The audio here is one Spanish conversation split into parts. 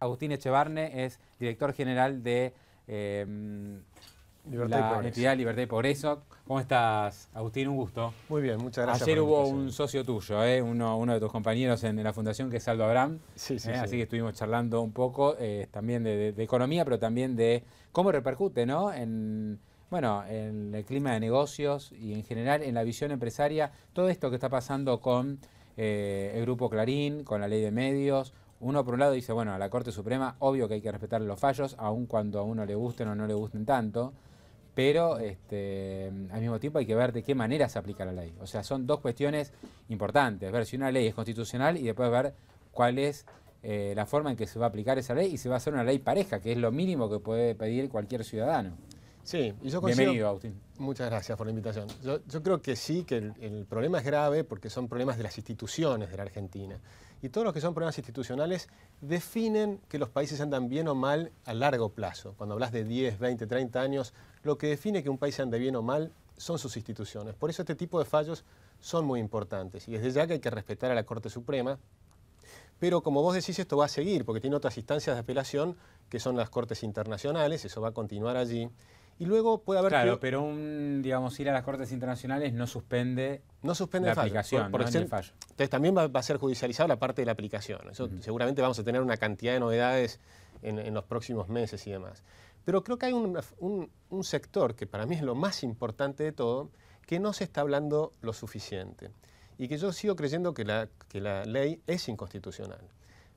Agustín Echevarne es director general de em, Libertad la entidad Libertad y Progreso. ¿Cómo estás, Agustín? Un gusto. Muy bien, muchas gracias. Ayer hubo un socio tuyo, ¿eh? uno, de tus compañeros en, la fundación, que es Aldo Abraham. ¿eh? Así que estuvimos charlando un poco eh, también de, economía, pero también de cómo repercute ¿no? en, bueno, en el clima de negocios y en general en la visión empresaria, todo esto que está pasando con el grupo Clarín, con la ley de medios, uno por un lado dice, bueno, a la Corte Suprema obvio que hay que respetar los fallos, aun cuando a uno le gusten o no le gusten tanto, pero este, al mismo tiempo hay que ver de qué manera se aplica la ley. O sea, son dos cuestiones importantes, ver si una ley es constitucional y después ver cuál es eh, la forma en que se va a aplicar esa ley y si va a ser una ley pareja, que es lo mínimo que puede pedir cualquier ciudadano. Sí, yo Bienvenido, Muchas gracias por la invitación. Yo, creo que sí, que el, el, problema es grave porque son problemas de las instituciones de la Argentina. Y todos los que son problemas institucionales definen que los países andan bien o mal a largo plazo. Cuando hablas de 10, 20, 30 años, lo que define que un país ande bien o mal son sus instituciones. Por eso este tipo de fallos son muy importantes. Y desde ya que hay que respetar a la Corte Suprema, pero como vos decís, esto va a seguir, porque tiene otras instancias de apelación, que son las Cortes Internacionales, eso va a continuar allí y luego puede haber... Claro, pero un, digamos, ir a las Cortes Internacionales no suspende, no suspende la aplicación, por, el fallo. Entonces también va, a ser judicializada la parte de la aplicación. Eso, Seguramente vamos a tener una cantidad de novedades en, los próximos meses y demás. Pero creo que hay un, un, sector que para mí es lo más importante de todo, que no se está hablando lo suficiente y que yo sigo creyendo que la, que la ley es inconstitucional.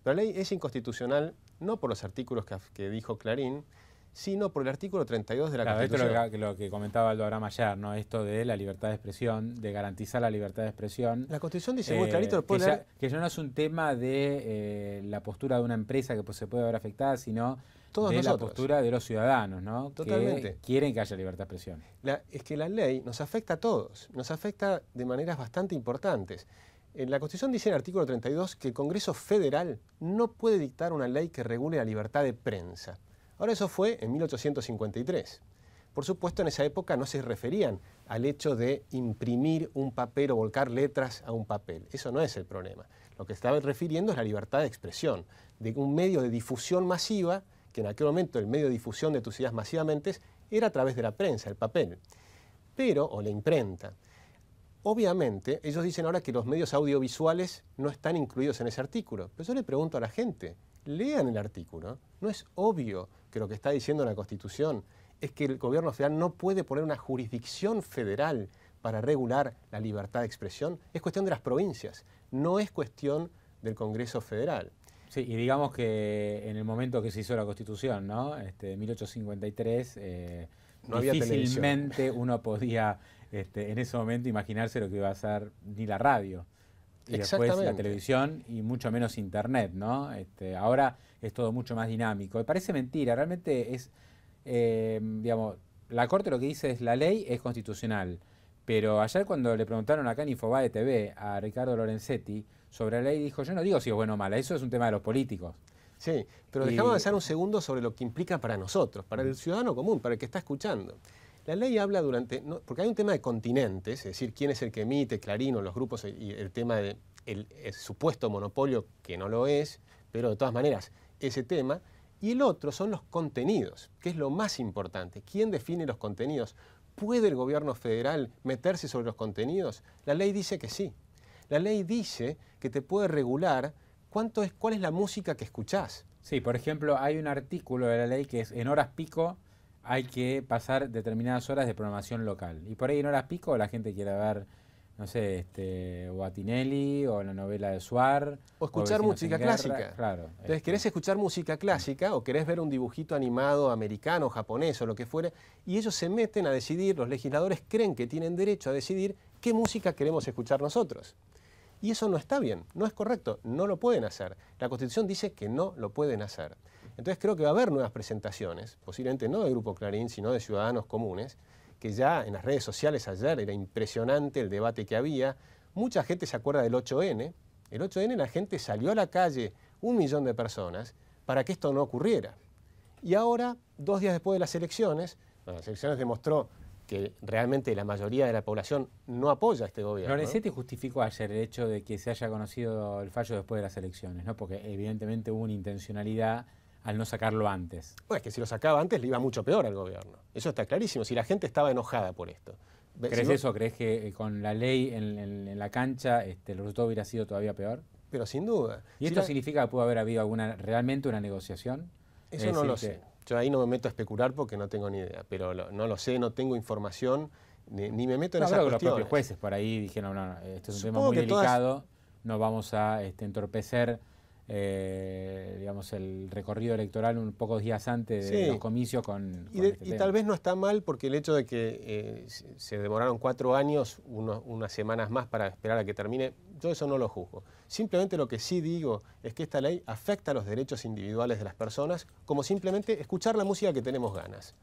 La ley es inconstitucional no por los artículos que, que dijo Clarín, sino por el artículo 32 de la Constitución. Esto lo, que comentaba Aldo Abraham ayer, ¿no? esto de la libertad de expresión, de garantizar la libertad de expresión. La Constitución dice muy clarito, eh, que, ya, no es un tema de eh, la postura de una empresa que pues, se puede ver afectada, sino de la postura de los ciudadanos, ¿no? Totalmente. Que quieren que haya libertad de expresión. es que la ley nos afecta a todos, nos afecta de maneras bastante importantes. En la Constitución dice en el artículo 32 que el Congreso Federal no puede dictar una ley que regule la libertad de prensa. Ahora eso fue en 1853. Por supuesto, en esa época no se referían al hecho de imprimir un papel o volcar letras a un papel. Eso no es el problema. Lo que estaba refiriendo es la libertad de expresión, de un medio de difusión masiva, que en aquel momento el medio de difusión de tus ideas masivamente era a través de la prensa, el papel, pero o la imprenta. Obviamente, ellos dicen ahora que los medios audiovisuales no están incluidos en ese artículo, pero yo le pregunto a la gente, lean el artículo. No es obvio que lo que está diciendo la Constitución es que el gobierno federal no puede poner una jurisdicción federal para regular la libertad de expresión. Es cuestión de las provincias, no es cuestión del Congreso Federal. Sí, y digamos que en el momento que se hizo la Constitución, ¿no? Este, 1853, eh, no difícilmente uno podía este, en ese momento imaginarse lo que iba a ser ni la radio y después la televisión y mucho menos internet, ¿no? Este, ahora es todo mucho más dinámico. Y parece mentira, realmente es, em, digamos, la Corte lo que dice es la ley es constitucional, pero ayer cuando le preguntaron acá en Infobae TV a Ricardo Lorenzetti sobre la ley, dijo, yo no digo si es bueno o mala, eso es un tema de los políticos. Sí, pero dejamos de avanzar un segundo sobre lo que implica para nosotros, para el ciudadano común, para el que está escuchando. La ley habla durante, porque hay un tema de continentes, es decir, quién es el que emite, Clarín o los grupos, eh, y el tema de supuesto monopolio, que no lo es, pero de todas maneras, ese tema. Y el otro son los contenidos, que es lo más importante. ¿Quién define los contenidos? ¿Puede el gobierno federal meterse sobre los contenidos? La ley dice que sí. La ley dice que te puede regular cuánto es, cuál es la música que escuchás. Sí, por ejemplo, hay un artículo de la ley que es en horas pico hay que pasar determinadas horas de programación local. Y por ahí en horas pico la gente quiere ver, no sé, este, o o la novela de Suar. O escuchar música clásica. Entonces, este. querés escuchar música clásica o querés ver un dibujito animado americano, japonés o lo que fuera, y ellos se meten a decidir, los legisladores creen que tienen derecho a decidir qué música queremos escuchar nosotros. Y eso no está bien, no es correcto, no lo pueden hacer. La Constitución dice que no lo pueden hacer. Entonces creo que va a haber nuevas presentaciones, posiblemente no de Grupo Clarín, sino de ciudadanos comunes, que ya en las redes sociales ayer era impresionante el debate que había. Mucha gente se acuerda del 8N. El 8N la gente salió a la calle, un millón de personas, para que esto no ocurriera. Y ahora, dos días después de las elecciones, las elecciones demostró que realmente la mayoría de la población no apoya a este gobierno. Lorenzetti justificó ayer el hecho de que se haya conocido el fallo después de las elecciones, ¿no? porque evidentemente hubo una intencionalidad al no sacarlo antes. Bueno, es que si lo sacaba antes le iba mucho peor al gobierno. Eso está clarísimo. Si la gente estaba enojada por esto. ¿Crees eso? ¿Crees que eh, con la ley en, la cancha el este, resultado hubiera sido todavía peor? Pero sin duda. ¿Y esto significa que pudo haber habido alguna realmente una negociación? Eso no lo sé. Yo ahí no me meto a especular porque no tengo ni idea, pero no lo sé, no tengo información, ni, me meto en la Los propios jueces por ahí dijeron, no, este es un tema muy delicado, no vamos a este, entorpecer eh, digamos, el recorrido electoral un pocos días antes de los comicios con... Y, este tal vez no está mal porque el hecho de que eh, se demoraron cuatro años, unas semanas más para esperar a que termine, yo eso no lo juzgo. Simplemente lo que sí digo es que esta ley afecta los derechos individuales de las personas como simplemente escuchar la música que tenemos ganas.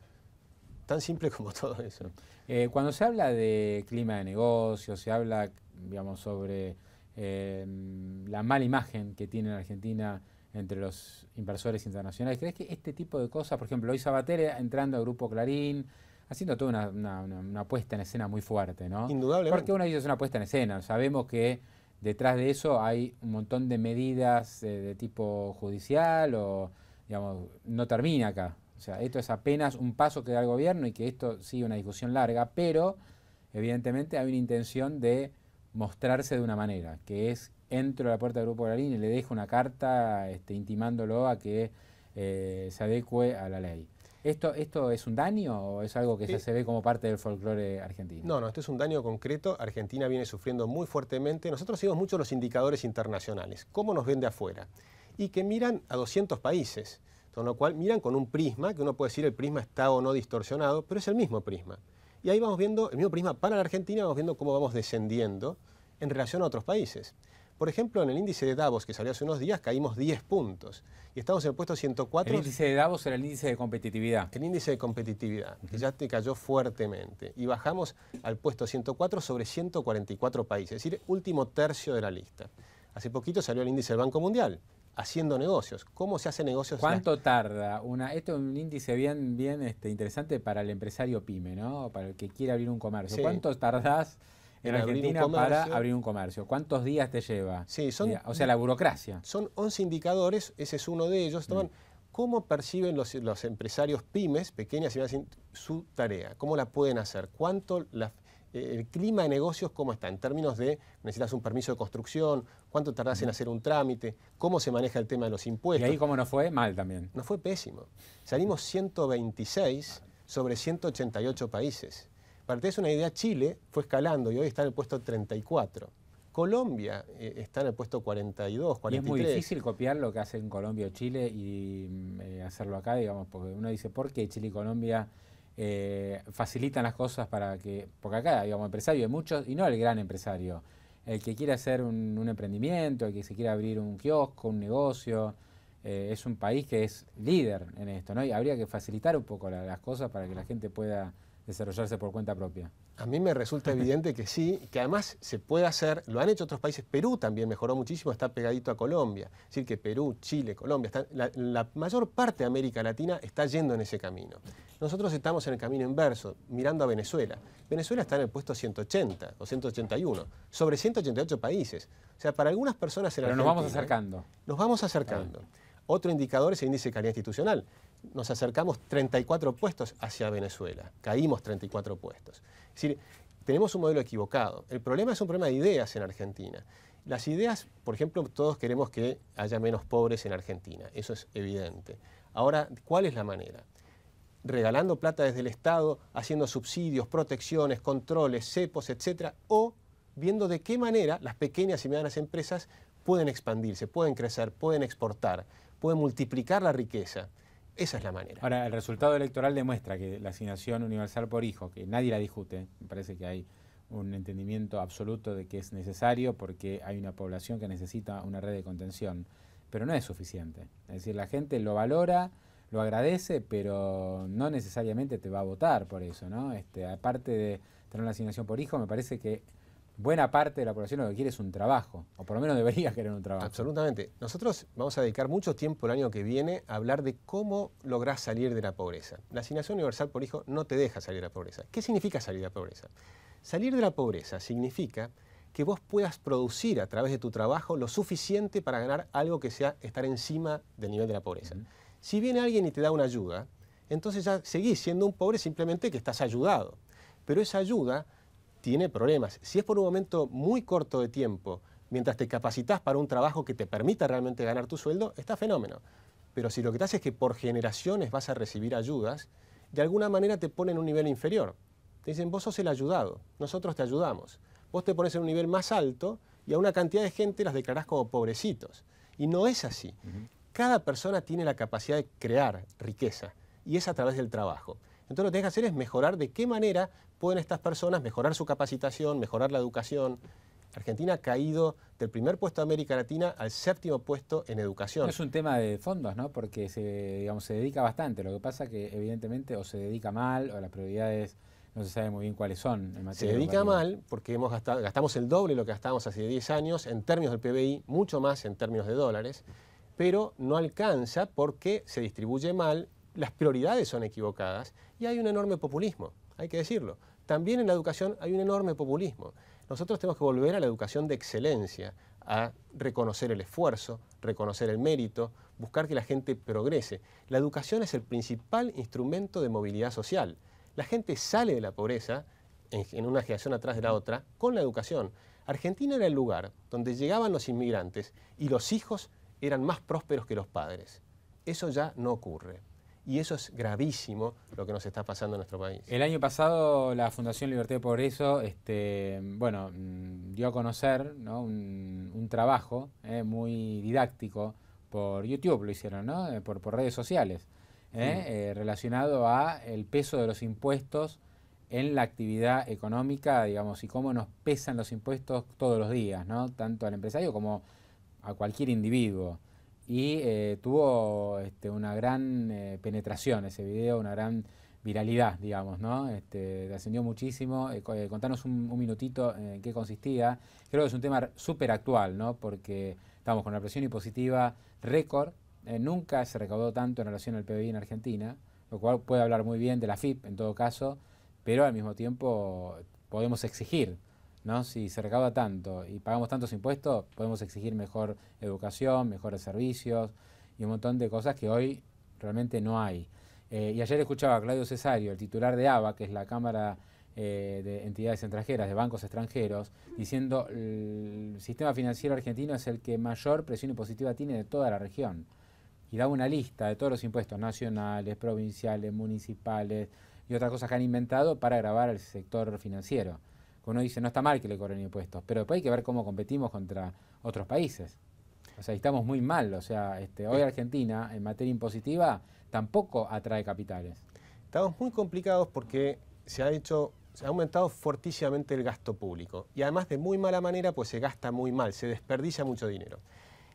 Tan simple como todo eso. Eh, cuando se habla de clima de negocio, se habla, digamos, sobre Em, la mala imagen que tiene la Argentina entre los inversores internacionales. ¿Crees que este tipo de cosas, por ejemplo, lo hizo Sabater entrando al Grupo Clarín, haciendo toda una, una, puesta en escena muy fuerte, ¿no? Indudablemente. Porque uno hizo una puesta en escena. Sabemos que detrás de eso hay un montón de medidas eh, de tipo judicial o, digamos, no termina acá. O sea, esto es apenas un paso que da el gobierno y que esto sigue una discusión larga, pero evidentemente hay una intención de mostrarse de una manera, que es entro a la puerta del Grupo línea y le dejo una carta este, intimándolo a que eh, se adecue a la ley. ¿Esto, ¿Esto es un daño o es algo que ya se ve como parte del folclore argentino? No, no, esto es un daño concreto. Argentina viene sufriendo muy fuertemente. Nosotros seguimos mucho los indicadores internacionales, cómo nos ven de afuera, y que miran a 200 países, con lo cual miran con un prisma, que uno puede decir el prisma está o no distorsionado, pero es el mismo prisma. Y ahí vamos viendo, el mismo prisma para la Argentina, vamos viendo cómo vamos descendiendo en relación a otros países. Por ejemplo, en el índice de Davos, que salió hace unos días, caímos 10 puntos. Y estamos en el puesto 104. ¿El índice de Davos era el índice de competitividad? El índice de competitividad, que ya te cayó fuertemente. Y bajamos al puesto 104 sobre 144 países, es decir, último tercio de la lista. Hace poquito salió el índice del Banco Mundial, haciendo negocios. ¿Cómo se hace negocios? ¿Cuánto tarda? Una, esto es un índice bien, bien este, interesante para el empresario pyme, ¿no? Para el que quiere abrir un comercio. ¿Cuánto tardás en, Argentina para abrir un comercio? ¿Cuántos días te lleva? Sí, son, o sea, la burocracia. Son 11 indicadores, ese es uno de ellos. Mm. ¿Cómo perciben los, empresarios pymes, pequeñas y medianas, su tarea? ¿Cómo la pueden hacer? ¿Cuánto las eh, el clima de negocios, ¿cómo está? En términos de, necesitas un permiso de construcción, cuánto tardás en mm. hacer un trámite, cómo se maneja el tema de los impuestos. Y ahí cómo no fue, mal también. No fue pésimo. Salimos 126 sobre 188 países. Para que es una idea, Chile fue escalando y hoy está en el puesto 34. Colombia eh, está en el puesto 42, 43. Y es muy difícil copiar lo que hacen Colombia o Chile y mm, eh, hacerlo acá, digamos, porque uno dice, ¿por qué Chile y Colombia eh, facilitan las cosas para que, porque acá, digamos, empresario de muchos, y no el gran empresario, el que quiere hacer un, emprendimiento, el que se quiere abrir un kiosco, un negocio, eh, es un país que es líder en esto, ¿no? Y habría que facilitar un poco las cosas para que la gente pueda desarrollarse por cuenta propia. A mí me resulta evidente que sí, que además se puede hacer, lo han hecho otros países, Perú también mejoró muchísimo, está pegadito a Colombia, es decir, que Perú, Chile, Colombia, la, mayor parte de América Latina está yendo en ese camino. Nosotros estamos en el camino inverso, mirando a Venezuela. Venezuela está en el puesto 180 o 181, sobre 188 países. O sea, para algunas personas en Pero nos vamos acercando. Nos vamos acercando. Otro indicador es el índice de calidad institucional nos acercamos 34 puestos hacia Venezuela, caímos 34 puestos. Es decir, tenemos un modelo equivocado. El problema es un problema de ideas en Argentina. Las ideas, por ejemplo, todos queremos que haya menos pobres en Argentina, eso es evidente. Ahora, ¿cuál es la manera? Regalando plata desde el Estado, haciendo subsidios, protecciones, controles, cepos, etcétera, o viendo de qué manera las pequeñas y medianas empresas pueden expandirse, pueden crecer, pueden exportar, pueden multiplicar la riqueza. Esa es la manera. Ahora, el resultado electoral demuestra que la asignación universal por hijo, que nadie la discute, me parece que hay un entendimiento absoluto de que es necesario porque hay una población que necesita una red de contención, pero no es suficiente. Es decir, la gente lo valora, lo agradece, pero no necesariamente te va a votar por eso, ¿no? Este, aparte de tener una asignación por hijo, me parece que buena parte de la población lo que quiere es un trabajo, o por lo menos debería querer un trabajo. Absolutamente. Nosotros vamos a dedicar mucho tiempo el año que viene a hablar de cómo lográs salir de la pobreza. La asignación universal por hijo no te deja salir de la pobreza. ¿Qué significa salir de la pobreza? Salir de la pobreza significa que vos puedas producir a través de tu trabajo lo suficiente para ganar algo que sea estar encima del nivel de la pobreza. Si viene alguien y te da una ayuda, entonces ya seguís siendo un pobre simplemente que estás ayudado. Pero esa ayuda tiene problemas. Si es por un momento muy corto de tiempo, mientras te capacitas para un trabajo que te permita realmente ganar tu sueldo, está fenómeno. Pero si lo que te hace es que por generaciones vas a recibir ayudas, de alguna manera te ponen en un nivel inferior. Te dicen, vos sos el ayudado, nosotros te ayudamos. Vos te pones en un nivel más alto y a una cantidad de gente las declarás como pobrecitos. Y no es así. Cada persona tiene la capacidad de crear riqueza y es a través del trabajo. Entonces lo que tenés que hacer es mejorar de qué manera pueden estas personas mejorar su capacitación, mejorar la educación. Argentina ha caído del primer puesto de América Latina al séptimo puesto en educación. Es un tema de fondos, ¿no? Porque se, digamos, se dedica bastante. Lo que pasa es que evidentemente o se dedica mal o las prioridades no se sabe muy bien cuáles son. se dedica mal porque hemos gastamos el doble de lo que gastábamos hace 10 años en términos del PBI, mucho más en términos de dólares, pero no alcanza porque se distribuye mal, las prioridades son equivocadas y hay un enorme populismo, hay que decirlo. También en la educación hay un enorme populismo. Nosotros tenemos que volver a la educación de excelencia, a reconocer el esfuerzo, reconocer el mérito, buscar que la gente progrese. La educación es el principal instrumento de movilidad social. La gente sale de la pobreza en, una generación atrás de la otra con la educación. Argentina era el lugar donde llegaban los inmigrantes y los hijos eran más prósperos que los padres. Eso ya no ocurre y eso es gravísimo lo que nos está pasando en nuestro país. El año pasado la Fundación Libertad y eso este, bueno, mm, dio a conocer un, trabajo ¿eh? muy didáctico por YouTube, lo hicieron, ¿no? Eh, por, redes sociales, ¿eh? relacionado a el peso de los impuestos en la actividad económica, digamos, y cómo nos pesan los impuestos todos los días, ¿no? tanto al empresario como a cualquier individuo y eh, tuvo este, una gran eh, penetración ese video, una gran viralidad, digamos, ¿no? Este, muchísimo. Eh, contanos un, un, minutito en qué consistía. Creo que es un tema súper actual, ¿no? Porque estamos con una presión impositiva récord. nunca se recaudó tanto en relación al PBI en Argentina, lo cual puede hablar muy bien de la FIP en todo caso, pero al mismo tiempo podemos exigir si se recauda tanto y pagamos tantos impuestos, podemos exigir mejor educación, mejores servicios y un montón de cosas que hoy realmente no hay. Eh, y ayer escuchaba a Claudio Cesario, el titular de ABA, que es la Cámara eh, de Entidades Extranjeras, de Bancos Extranjeros, diciendo el sistema financiero argentino es el que mayor presión impositiva tiene de toda la región. Y da una lista de todos los impuestos nacionales, provinciales, municipales y otras cosas que han inventado para agravar el sector financiero uno dice, no está mal que le corren impuestos, pero después hay que ver cómo competimos contra otros países. O sea, estamos muy mal. O sea, este, hoy eh. Argentina, en materia impositiva, tampoco atrae capitales. Estamos muy complicados porque se ha hecho, se ha aumentado fortísimamente el gasto público. Y además, de muy mala manera, pues se gasta muy mal, se desperdicia mucho dinero.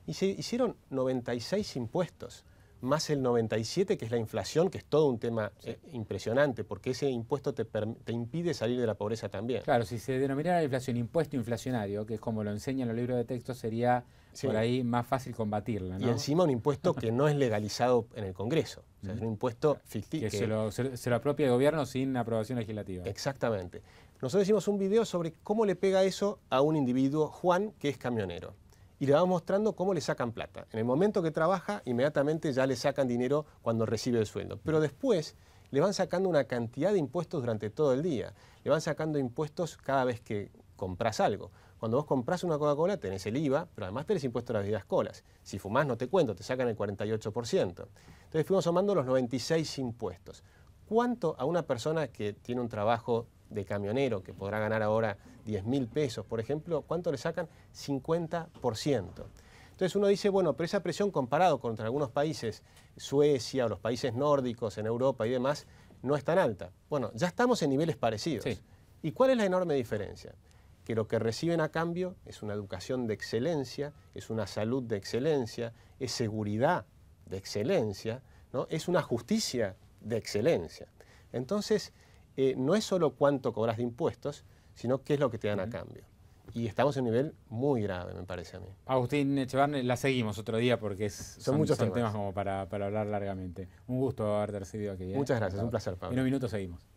Y se hicieron 96 impuestos más el 97, que es la inflación, que es todo un tema eh, impresionante, porque ese impuesto te, impide salir de la pobreza también. Claro, si se denominara la inflación impuesto inflacionario, que es como lo enseñan los libros de texto, sería por ahí más fácil combatirla. Y encima un impuesto que no es legalizado en el Congreso, o sea, es un impuesto ficticio. Que, se, lo, se lo apropia el gobierno sin aprobación legislativa. Exactamente. Nosotros hicimos un video sobre cómo le pega eso a un individuo, Juan, que es camionero y le va mostrando cómo le sacan plata. En el momento que trabaja, inmediatamente ya le sacan dinero cuando recibe el sueldo. Pero después le van sacando una cantidad de impuestos durante todo el día. Le van sacando impuestos cada vez que compras algo. Cuando vos compras una Coca-Cola tenés el IVA, pero además tenés impuesto a las vidas colas. Si fumás no te cuento, te sacan el 48%. Entonces fuimos sumando los 96 impuestos. ¿Cuánto a una persona que tiene un trabajo de camionero que podrá ganar ahora 10 mil pesos, por ejemplo, ¿cuánto le sacan? 50%. Entonces uno dice, bueno, pero esa presión comparado contra algunos países, Suecia o los países nórdicos en Europa y demás, no es tan alta. Bueno, ya estamos en niveles parecidos. ¿Y cuál es la enorme diferencia? Que lo que reciben a cambio es una educación de excelencia, es una salud de excelencia, es seguridad de excelencia, ¿no? es una justicia de excelencia. Entonces, eh, no es solo cuánto cobras de impuestos, sino qué es lo que te dan a cambio. Y estamos en un nivel muy grave, me parece a mí. Agustín Echevarne, la seguimos otro día porque son, muchos temas. como para, hablar largamente. Un gusto haberte recibido aquí. ¿eh? Muchas gracias, un placer, Pablo. En un minuto seguimos.